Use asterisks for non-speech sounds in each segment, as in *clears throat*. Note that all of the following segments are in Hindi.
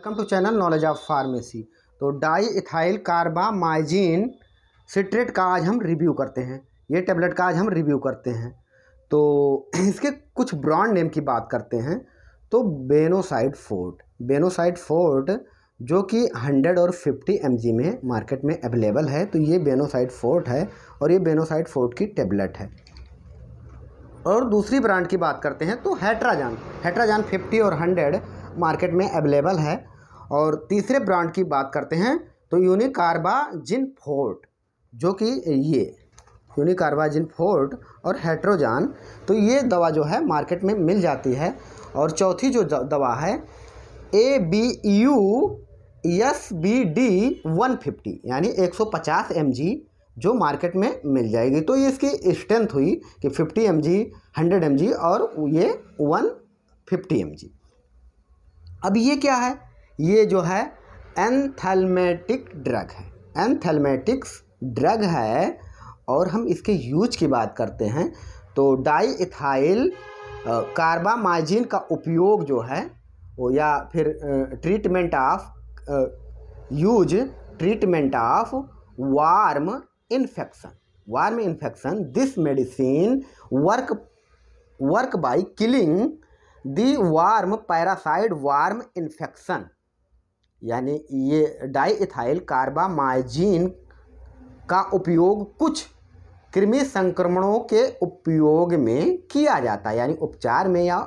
welcome to channel knowledge of pharmacy तो डाई इथाइल कार्बामाइजिन सिट्रेट का आज हम रिव्यू करते हैं ये टेबलेट का आज हम रिव्यू करते हैं तो *clears throat* इसके कुछ ब्रांड नेम की बात करते हैं तो बेनोसाइड फोर्ट बेनोसाइड फोर्ट जो कि 100 और 50 एम में मार्केट में अवेलेबल है तो ये बेनोसाइड फोर्ट है और ये बेनोसाइड फोर्ट की टेबलेट है और दूसरी ब्रांड की बात करते हैं तो हैट्राजान हैट्राजान 50 और 100 मार्केट में अवेलेबल है और तीसरे ब्रांड की बात करते हैं तो यूनिकार्बा जिन फोर्ट जो कि ये यूनिकार्बा जिन फोर्ट और हेट्रोजान तो ये दवा जो है मार्केट में मिल जाती है और चौथी जो दवा है A B U S B D one fifty यानी एक सौ पचास एम जी जो मार्केट में मिल जाएगी तो ये इसकी स्ट्रेंथ हुई कि fifty M G hundred M G और ये वन फिफ्टी एम जी अब ये क्या है ये जो है एंथेलमेटिक ड्रग है एंथेलमेटिक्स ड्रग है और हम इसके यूज की बात करते हैं तो डाई इथाइल कार्बामाइजिन का उपयोग जो है वो या फिर treatment of use treatment of worm infection worm infection this medicine work work by killing the worm parasite worm infection यानी ये इथाइल कार्बामाइजीन का उपयोग कुछ कृमि संक्रमणों के उपयोग में किया जाता है यानी उपचार में या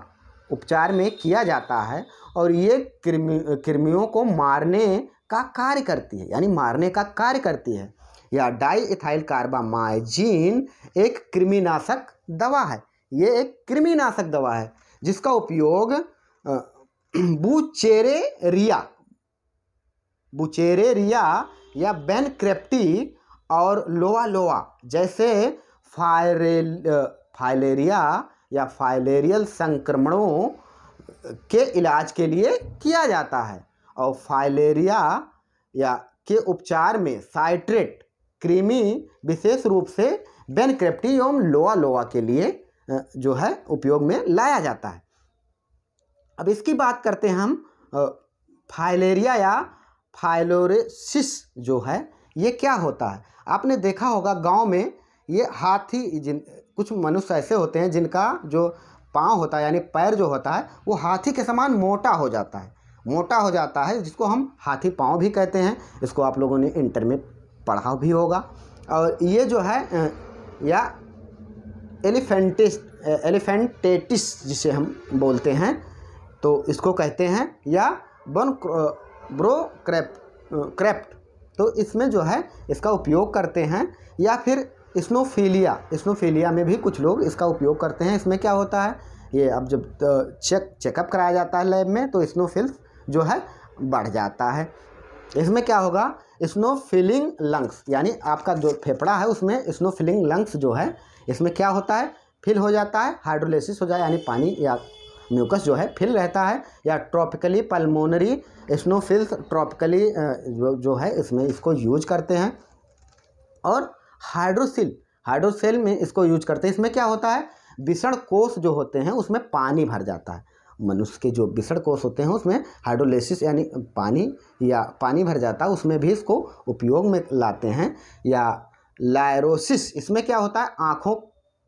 उपचार में किया जाता है और ये कृमि कृमियों को मारने का कार्य करती है यानी मारने का कार्य करती है या इथाइल कार्बामाइजीन एक कृमिनाशक दवा है ये एक कृमिनाशक दवा है जिसका उपयोग *clears throat* बूचेरेरिया बुचेरेरिया या बैन क्रेप्टी और लोआ लोआ जैसे फायरेल फाइलेरिया या फाइलेरियल संक्रमणों के इलाज के लिए किया जाता है और फाइलेरिया या के उपचार में साइट्रेट क्रीमी विशेष रूप से बेनक्रेप्टी एवं लोआ लोआ के लिए जो है उपयोग में लाया जाता है अब इसकी बात करते हैं हम फाइलेरिया या फाइलोरेसिस जो है ये क्या होता है आपने देखा होगा गांव में ये हाथी जिन कुछ मनुष्य ऐसे होते हैं जिनका जो पाँव होता है यानी पैर जो होता है वो हाथी के समान मोटा हो जाता है मोटा हो जाता है जिसको हम हाथी पाँव भी कहते हैं इसको आप लोगों ने इंटर में पढ़ा भी होगा और ये जो है या एलिफेंटिस एलिफेंटेटिस जिसे हम बोलते हैं तो इसको कहते हैं या वन ब्रो क्रैप क्रैप्ट तो इसमें जो है इसका उपयोग करते हैं या फिर स्नोफीलिया स्नोफीलिया में भी कुछ लोग इसका उपयोग करते हैं इसमें क्या होता है ये अब जब चेक चेकअप कराया जाता है लैब में तो स्नोफिल्स जो है बढ़ जाता है इसमें क्या होगा स्नो फिलिंग लंग्स यानी आपका जो फेफड़ा है उसमें स्नो फिलिंग लंग्स जो है इसमें क्या होता है फिल हो जाता है हाइड्रोलिसिस हो जाए यानी पानी या म्यूकस जो है फिल रहता है या ट्रॉपिकली पल्मोनरी स्नोफिल्स ट्रॉपिकली जो है इसमें इसको यूज करते हैं और हाइड्रोसिल हाइड्रोसेल में इसको यूज करते हैं इसमें क्या होता है विषण कोष जो होते हैं उसमें पानी भर जाता है मनुष्य के जो विषण कोष होते हैं उसमें हाइड्रोलेसिस यानी पानी या पानी भर जाता है उसमें भी इसको उपयोग में लाते हैं या लायरोसिस इसमें क्या होता है आँखों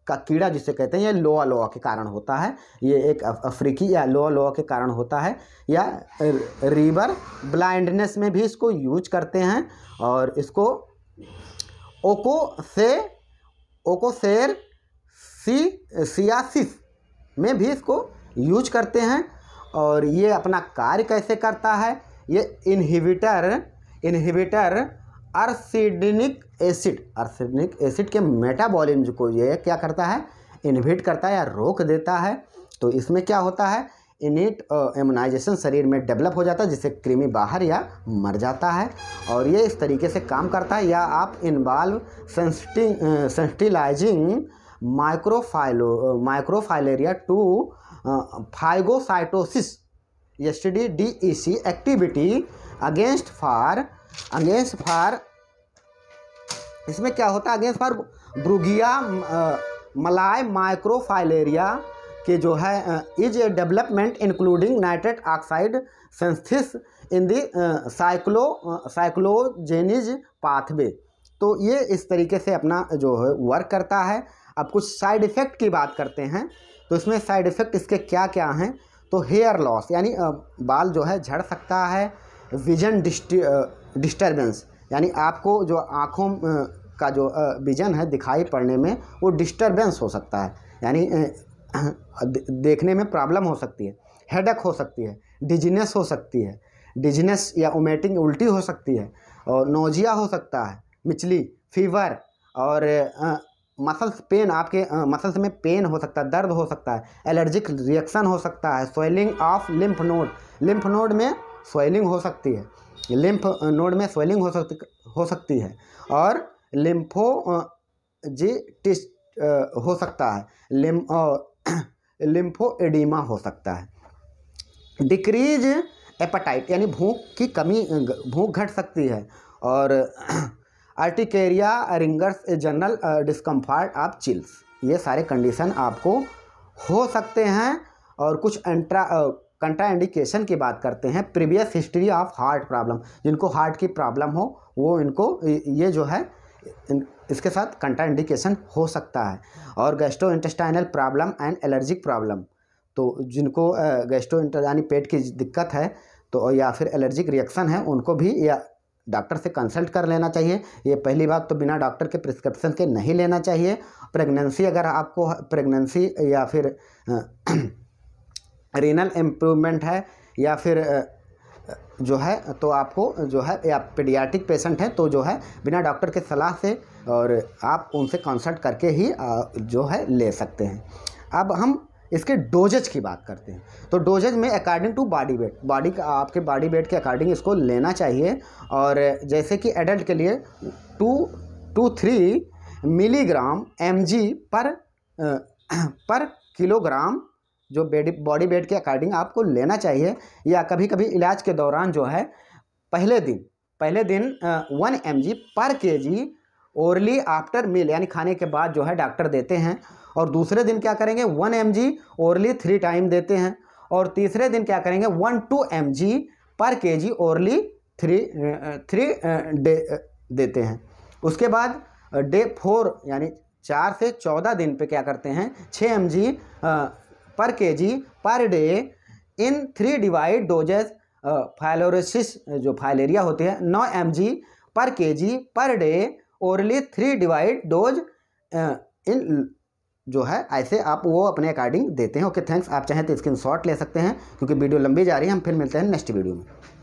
का कीड़ा जिसे कहते हैं ये लोआ लोआ के कारण होता है ये एक अफ्रीकी या लोआ लोआ के कारण होता है या रीवर ब्लाइंडनेस में भी इसको यूज करते हैं और इसको ओको से ओकोसेर सी सियासिस में भी इसको यूज करते हैं और ये अपना कार्य कैसे करता है ये inhibitor inhibitor arachidonic acid arachidonic acid के मेटाबॉलिज्म को ये क्या करता है इनहिबिट करता है या रोक देता है तो इसमें क्या होता है इनिट एमोनाइजेशन शरीर में डेवलप हो जाता है जिससे क्रीमी बाहर या मर जाता है और ये इस तरीके से काम करता है या आप involve sensitizing microfilo microfilaria to phagocytosis S D E C activity against for against for इसमें क्या होता है अगेंस्ट फार ब्रुगिया मलाय माइक्रोफाइलेरिया के जो है is a development including nitrate oxide synthesis in the cyclo cyclooxygenase pathway तो ये इस तरीके से अपना जो है वर्क करता है अब कुछ साइड इफ़ेक्ट की बात करते हैं तो इसमें साइड इफ़ेक्ट इसके क्या क्या हैं तो हेयर लॉस यानी बाल जो है झड़ सकता है विजन डिस्ट डिस्टर्बेंस यानी आपको जो आँखों का जो विजन है दिखाई पड़ने में वो डिस्टर्बेंस हो सकता है यानी देखने में प्रॉब्लम हो सकती है हेडक हो सकती है डिजनेस हो सकती है डिजनेस या ओमेटिंग उल्टी हो सकती है और नोजिया हो सकता है मिचली फीवर और मसल्स पेन आपके मसल्स में पेन हो सकता है दर्द हो सकता है एलर्जिक रिएक्शन हो सकता है swelling of lymph node lymph node में स्वेलिंग हो सकती है लिम्फ नोड में स्वेलिंग हो सकती हो सकती है और लिम्फो जिटिस हो सकता है लिम *clears throat* लिम्फो एडिमा हो सकता है डिक्रीज एपाटाइट यानी भूख की कमी भूख घट सकती है और *clears throat* आर्टिकेरिया रिंगर्स जनरल डिस्कम्फर्ट आप चिल्स ये सारे कंडीशन आपको हो सकते हैं और कुछ एंट्रा कंट्राइंडिकेशन की बात करते हैं previous history of heart problem जिनको हार्ट की प्रॉब्लम हो वो इनको ये जो है इसके साथ कंट्राइंडिकेशन हो सकता है और gastrointestinal problem and allergic problem तो जिनको गैस्ट्रो यानी पेट की दिक्कत है तो या फिर एलर्जिक रिएक्शन है उनको भी या डॉक्टर से कंसल्ट कर लेना चाहिए ये पहली बात तो बिना डॉक्टर के प्रिस्क्रिप्शन के नहीं लेना चाहिए प्रेगनेंसी अगर आपको प्रेगनेंसी या फिर रीनल इम्प्रूवमेंट है या फिर जो है तो आपको जो है या पीडियाटिक पेशेंट है तो जो है बिना डॉक्टर के सलाह से और आप उनसे कंसल्ट करके ही जो है ले सकते हैं अब हम इसके डोजेज की बात करते हैं तो डोजेज में according to body weight body का आपके बॉडी वेट के अकॉर्डिंग इसको लेना चाहिए और जैसे कि एडल्ट के लिए two to three milligram M per *clears throat* per kilogram जो बेडी बॉडी वेट के अकॉर्डिंग आपको लेना चाहिए या कभी कभी इलाज के दौरान जो है पहले दिन पहले दिन one M G per K G orally after मील यानी खाने के बाद जो है डॉक्टर देते हैं और दूसरे दिन क्या करेंगे one M G orally three time देते हैं और तीसरे दिन क्या करेंगे one two M G per K G orally three three day देते हैं उसके बाद डे फोर यानी चार से चौदह दिन पे क्या करते हैं छः M G per K G per day in three divide doses filariasis जो फाइलेरिया होती है नौ M G per K G per day orally three divide dose in जो है ऐसे आप वो अपने अकॉर्डिंग देते हैं ओके थैंक्स आप चाहें तो स्क्रीन शॉट ले सकते हैं क्योंकि वीडियो लंबी जा रही है हम फिर मिलते हैं नेक्स्ट वीडियो में